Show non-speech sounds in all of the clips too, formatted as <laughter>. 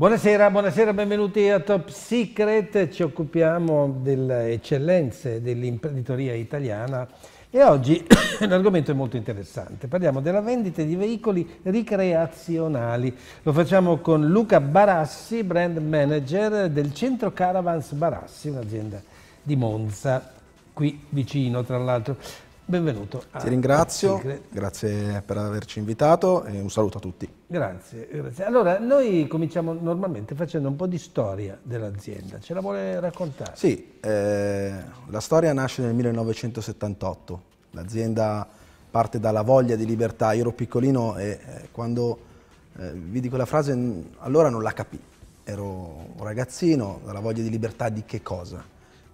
Buonasera, buonasera, benvenuti a Top Secret, ci occupiamo delle eccellenze dell'imprenditoria italiana e oggi <coughs> l'argomento è molto interessante, parliamo della vendita di veicoli ricreazionali, lo facciamo con Luca Barassi, brand manager del centro Caravans Barassi, un'azienda di Monza, qui vicino tra l'altro. Benvenuto. Ti ringrazio, grazie per averci invitato e un saluto a tutti. Grazie, grazie. Allora, noi cominciamo normalmente facendo un po' di storia dell'azienda, ce la vuole raccontare? Sì, eh, la storia nasce nel 1978, l'azienda parte dalla voglia di libertà, io ero piccolino e eh, quando eh, vidi quella frase allora non la capì, ero un ragazzino, dalla voglia di libertà di che cosa?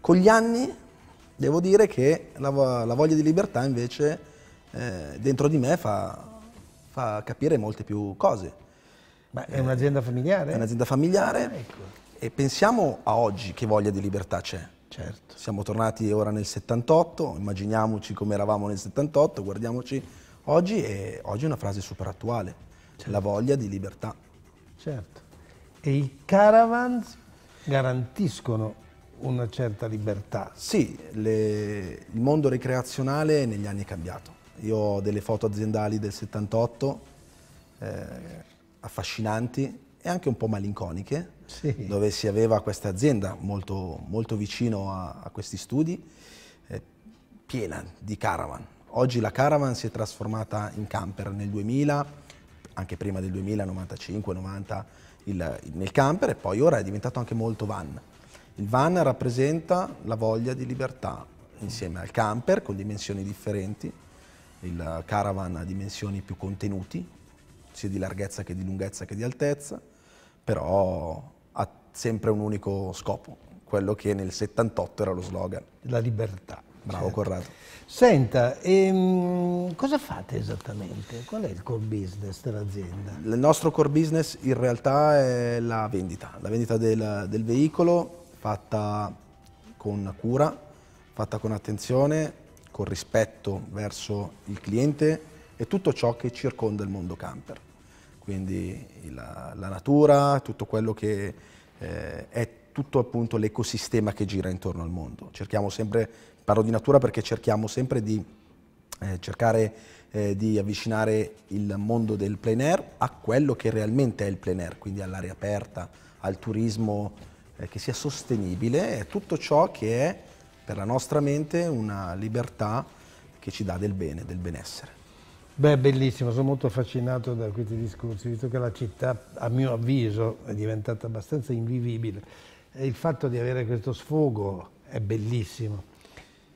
Con gli anni Devo dire che la, la voglia di libertà invece eh, dentro di me fa, fa, capire molte più cose. Ma è un'azienda familiare? È un'azienda familiare ah, ecco. e pensiamo a oggi che voglia di libertà c'è. Certo. Siamo tornati ora nel 78, immaginiamoci come eravamo nel 78, guardiamoci oggi e oggi è una frase super attuale, certo. la voglia di libertà. Certo. E i caravans garantiscono una certa libertà. Sì, le, il mondo ricreazionale negli anni è cambiato. Io ho delle foto aziendali del 78, eh, affascinanti e anche un po' malinconiche, sì. dove si aveva questa azienda molto, molto vicino a, a, questi studi, eh, piena di caravan. Oggi la caravan si è trasformata in camper nel 2000, anche prima del 2000, 95, 90 il, nel camper e poi ora è diventato anche molto van. Il van rappresenta la voglia di libertà, insieme al camper con dimensioni differenti, il caravan ha dimensioni più contenuti, sia di larghezza che di lunghezza che di altezza, però ha sempre un unico scopo, quello che nel 78 era lo slogan. La libertà. Bravo certo. Corrado. Senta, ehm, cosa fate esattamente? Qual è il core business dell'azienda? Il nostro core business in realtà è la vendita, la vendita del, del veicolo fatta con cura, fatta con attenzione, con rispetto verso il cliente e tutto ciò che circonda il mondo camper. Quindi la, la natura, tutto quello che eh, è tutto appunto l'ecosistema che gira intorno al mondo. Cerchiamo sempre, parlo di natura perché cerchiamo sempre di eh, cercare eh, di avvicinare il mondo del plein air a quello che realmente è il plein air, quindi all'aria aperta, al turismo eh, che sia sostenibile, è tutto ciò che è per la nostra mente una libertà che ci dà del bene, del benessere. Beh, bellissimo, sono molto affascinato da questi discorsi, visto che la città, a mio avviso, è diventata abbastanza invivibile. E il fatto di avere questo sfogo è bellissimo.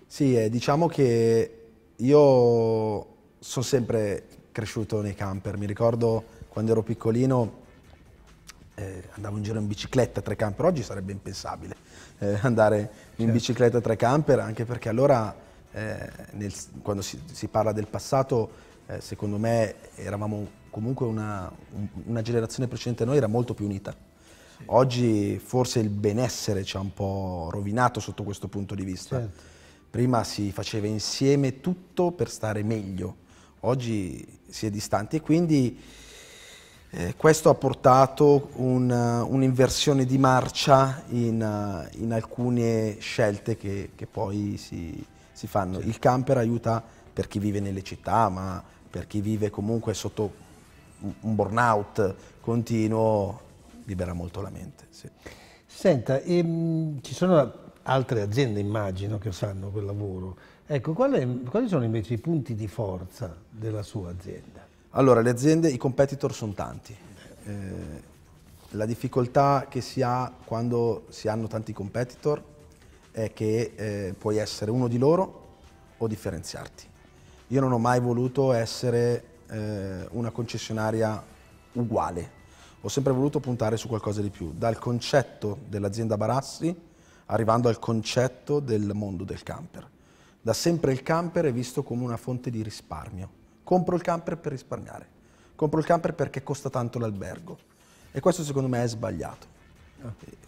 Sì, eh, diciamo che io sono sempre cresciuto nei camper. Mi ricordo quando ero piccolino eh, andavo in giro in bicicletta tre camper, oggi sarebbe impensabile eh, andare certo. in bicicletta tre camper, anche perché allora eh, nel, quando si, si, parla del passato, eh, secondo me eravamo comunque una, una, generazione precedente a noi era molto più unita. Sì. Oggi forse il benessere ci ha un po' rovinato sotto questo punto di vista. Certo. Prima si faceva insieme tutto per stare meglio, oggi si è distanti e quindi eh, questo ha portato un, eh, un'inversione di marcia in, eh, in alcune scelte che, che poi si, si fanno. Sì. Il camper aiuta per chi vive nelle città, ma per chi vive comunque sotto un burnout continuo, libera molto la mente. Sì. Senta, ehm, ci sono altre aziende immagino che fanno quel lavoro. Ecco, qual è, quali sono invece i punti di forza della sua azienda? Allora, le aziende, i competitor sono tanti. Eh, la difficoltà che si ha quando si hanno tanti competitor è che eh, puoi essere uno di loro o differenziarti. Io non ho mai voluto essere eh, una concessionaria uguale, ho sempre voluto puntare su qualcosa di più, dal concetto dell'azienda Barassi arrivando al concetto del mondo del camper. Da sempre il camper è visto come una fonte di risparmio Compro il camper per risparmiare. Compro il camper perché costa tanto l'albergo. E questo secondo me è sbagliato.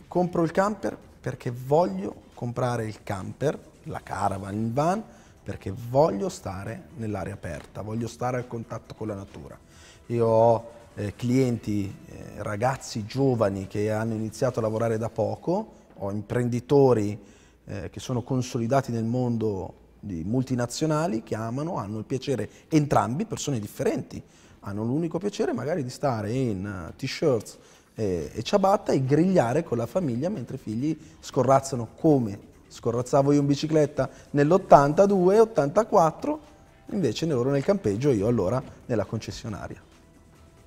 Compro il camper perché voglio comprare il camper, la caravan, il van, perché voglio stare nell'aria aperta, voglio stare al contatto con la natura. Io ho eh, clienti, eh, ragazzi giovani che hanno iniziato a lavorare da poco, ho imprenditori eh, che sono consolidati nel mondo di multinazionali che amano, hanno il piacere, entrambi persone differenti, hanno l'unico piacere magari di stare in eh, t-shirts e, e ciabatta e grigliare con la famiglia mentre i figli scorrazzano come scorrazzavo io in bicicletta nell'82, 84, invece loro nel campeggio, io allora nella concessionaria.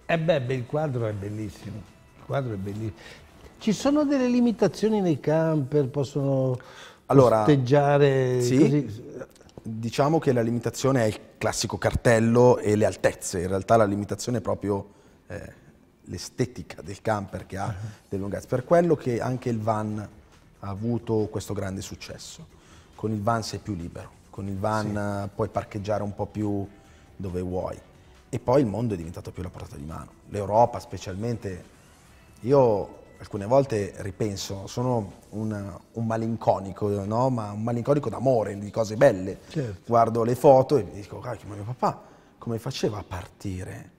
E eh beh, il quadro è bellissimo, il quadro è bellissimo. Ci sono delle limitazioni nei camper, possono allora, posteggiare sì, così. Diciamo che la limitazione è il classico cartello e le altezze, in realtà la limitazione è proprio eh, l'estetica del camper che ha eh. del -huh. per quello che anche il van ha avuto questo grande successo, con il van sei più libero, con il van sì. puoi parcheggiare un po' più dove vuoi e poi il mondo è diventato più alla portata di mano, l'Europa specialmente, io alcune volte ripenso, sono un, un malinconico, no? ma un malinconico d'amore, di cose belle. Certo. Guardo le foto e mi dico, cacchio, ma mio papà come faceva a partire?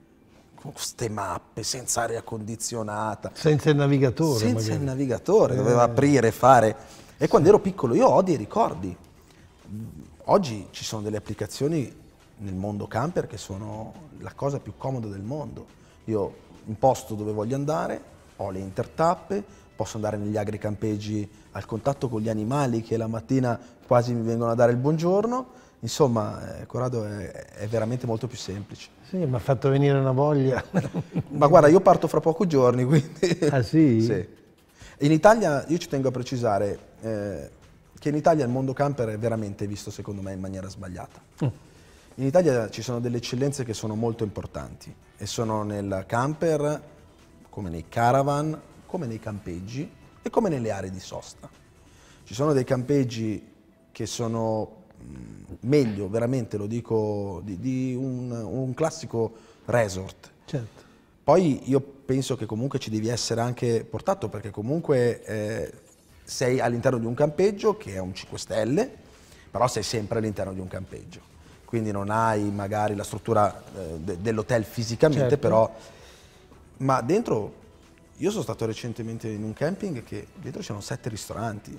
Con queste mappe, senza aria condizionata. Senza il navigatore. Senza magari. il navigatore, doveva eh. aprire, fare. E sì. quando ero piccolo io ho dei ricordi. Oggi ci sono delle applicazioni nel mondo camper che sono la cosa più comoda del mondo. Io imposto dove voglio andare, ho le intertappe, posso andare negli agricampeggi al contatto con gli animali che la mattina quasi mi vengono a dare il buongiorno. Insomma, eh, Corrado è, è veramente molto più semplice. Sì, mi ha fatto venire una voglia. <laughs> Ma guarda, io parto fra pochi giorni, quindi... Ah sì? <laughs> sì. In Italia, io ci tengo a precisare, eh, che in Italia il mondo camper è veramente visto secondo me in maniera sbagliata. Mm. In Italia ci sono delle eccellenze che sono molto importanti e sono nel camper, come nei caravan, come nei campeggi e come nelle aree di sosta. Ci sono dei campeggi che sono mm, meglio, veramente lo dico, di, di un, un, classico resort. Certo. Poi io penso che comunque ci devi essere anche portato perché comunque eh, sei all'interno di un campeggio che è un 5 stelle, però sei sempre all'interno di un campeggio. Quindi non hai magari la struttura eh, de, dell'hotel fisicamente, certo. però ma dentro io sono stato recentemente in un camping che dentro c'erano sette ristoranti,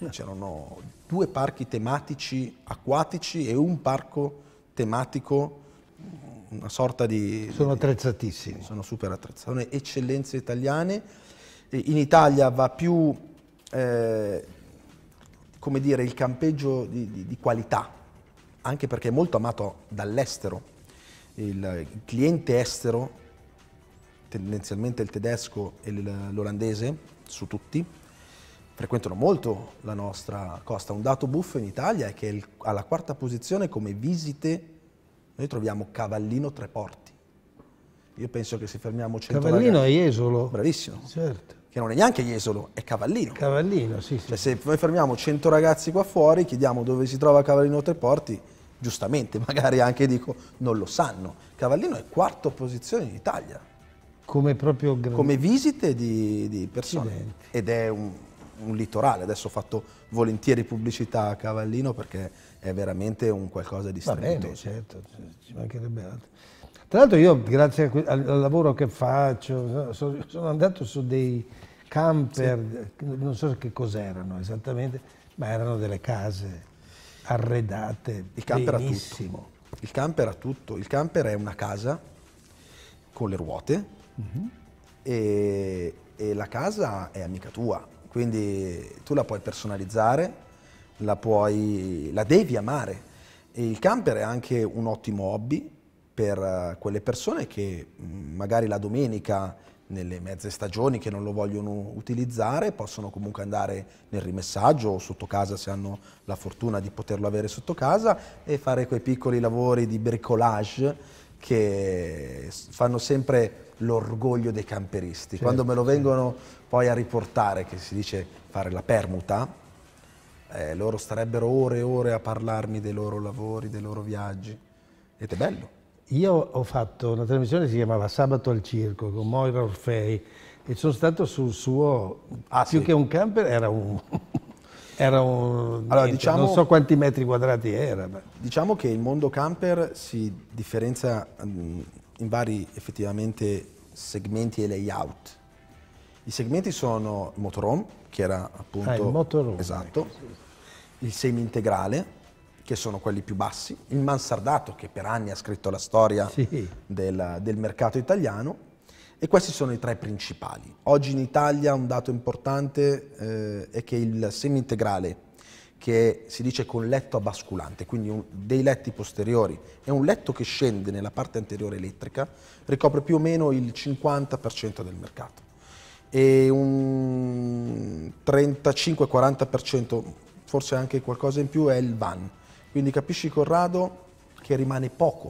eh. c'erano due parchi tematici acquatici e un parco tematico, una sorta di... Sono attrezzatissimi. Sono super attrezzati, sono eccellenze italiane. In Italia va più, eh, come dire, il campeggio di, di, di qualità, anche perché è molto amato dall'estero. il cliente estero tendenzialmente il tedesco e l'olandese su tutti, frequentano molto la nostra costa. Un dato buffo in Italia è che il, alla quarta posizione come visite noi troviamo Cavallino Tre Porti. Io penso che se fermiamo 100 Cavallino è Jesolo. Bravissimo. Certo. Che non è neanche Jesolo, è Cavallino. Cavallino, sì, sì. Cioè se noi fermiamo 100 ragazzi qua fuori, chiediamo dove si trova Cavallino Tre Porti, giustamente <laughs> magari anche dico non lo sanno. Cavallino è quarta posizione in Italia. Come proprio come visite di, di persone. Accidenti. Ed è un, un litorale, adesso ho fatto volentieri pubblicità a Cavallino perché è veramente un qualcosa di strepitoso. Va certo, ci mancherebbe altro. Tra l'altro io, grazie al, lavoro che faccio, sono andato su dei camper, sì. non so che cos'erano esattamente, ma erano delle case arredate Il camper benissimo. ha tutto. Il camper ha tutto. Il camper è una casa con le ruote, -huh. e, e la casa è amica tua, quindi tu la puoi personalizzare, la, puoi, la devi amare. E il camper è anche un ottimo hobby per eh, quelle persone che mm, magari la domenica nelle mezze stagioni che non lo vogliono utilizzare possono comunque andare nel rimessaggio o sotto casa se hanno la fortuna di poterlo avere sotto casa e fare quei piccoli lavori di bricolage che fanno sempre l'orgoglio dei camperisti. Certo. Quando me lo vengono poi a riportare, che si dice fare la permuta, eh, loro starebbero ore e ore a parlarmi dei loro lavori, dei loro viaggi. Ed è bello. Io ho fatto una trasmissione che si chiamava Sabato al Circo con Moira Orfei e sono stato sul suo, ah, più sì. che un camper, era un, era un... Allora, diciamo, non so quanti metri quadrati era. Ma... Diciamo che il mondo camper si differenzia mm, in vari effettivamente segmenti e layout. I segmenti sono il motorhome, che era appunto... Ah, il motorhome. Esatto. Il semi-integrale, che sono quelli più bassi. Il mansardato, che per anni ha scritto la storia sì. del, del mercato italiano e questi sono i tre principali. Oggi in Italia un dato importante eh, è che il semi-integrale, che si dice con letto a basculante, quindi un, dei letti posteriori, è un letto che scende nella parte anteriore elettrica, ricopre più o meno il 50% del mercato e un 35-40%, forse anche qualcosa in più, è il van. Quindi capisci Corrado che rimane poco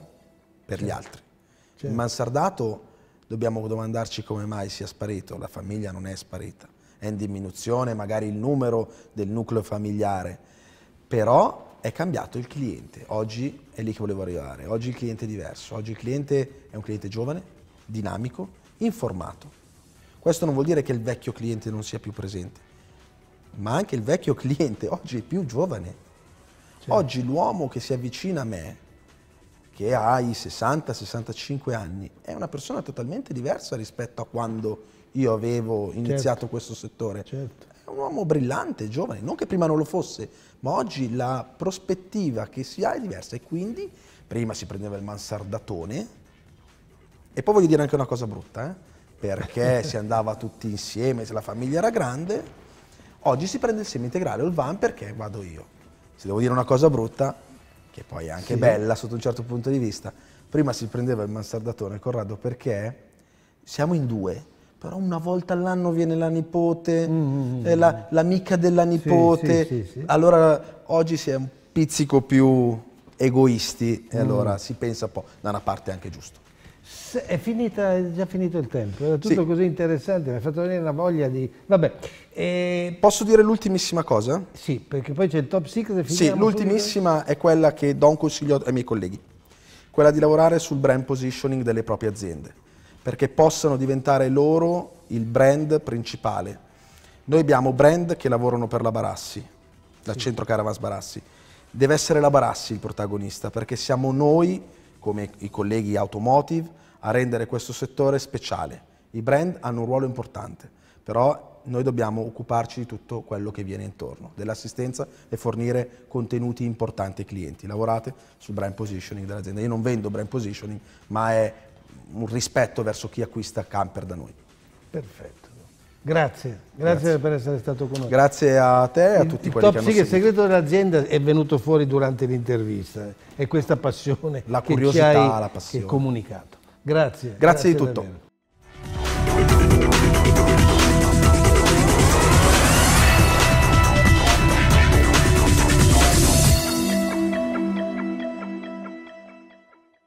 per certo. gli altri. Certo. Il mansardato dobbiamo domandarci come mai sia sparito, la famiglia non è sparita, è in diminuzione magari il numero del nucleo familiare, però è cambiato il cliente, oggi è lì che volevo arrivare, oggi il cliente è diverso, oggi il cliente è un cliente giovane, dinamico, informato. Questo non vuol dire che il vecchio cliente non sia più presente, ma anche il vecchio cliente oggi è più giovane. Certo. Oggi l'uomo che si avvicina a me che ha i 60-65 anni è una persona totalmente diversa rispetto a quando io avevo certo. iniziato certo. questo settore. Certo. È un uomo brillante, giovane, non che prima non lo fosse, ma oggi la prospettiva che si ha è diversa e quindi prima si prendeva il mansardatone e poi voglio dire anche una cosa brutta, eh? perché <laughs> si andava tutti insieme, se la famiglia era grande, oggi si prende il semi integrale o il van perché vado io. Se devo dire una cosa brutta, che poi è anche sì. bella sotto un certo punto di vista, prima si prendeva il mansardatone Corrado perché siamo in due, però una volta all'anno viene la nipote, mm, mm, mm eh, la, mm. l'amica della nipote, sì, sì, allora oggi si è un pizzico più egoisti e mm. allora si pensa un po', da una parte è anche giusto. È, finita, è già finito il tempo, era tutto sì. così interessante, mi ha fatto venire la voglia di... Vabbè, e... Eh, Posso dire l'ultimissima cosa? Sì, perché poi c'è il top secret. Sì, l'ultimissima è quella che do un consiglio ai miei colleghi, quella di lavorare sul brand positioning delle proprie aziende, perché possano diventare loro il brand principale. Noi abbiamo brand che lavorano per la Barassi, la sì. Centro Caravans Barassi. Deve essere la Barassi il protagonista, perché siamo noi come i colleghi automotive, a rendere questo settore speciale. I brand hanno un ruolo importante, però noi dobbiamo occuparci di tutto quello che viene intorno, dell'assistenza e fornire contenuti importanti ai clienti. Lavorate sul brand positioning dell'azienda. Io non vendo brand positioning, ma è un rispetto verso chi acquista camper da noi. Perfetto. Grazie, grazie, grazie, per essere stato con noi. Grazie a te e a tutti il quelli che hanno seguito. Il segreto dell'azienda è venuto fuori durante l'intervista, è eh, questa passione la che curiosità, ci hai la passione. comunicato. Grazie. Grazie, grazie di tutto. Davvero.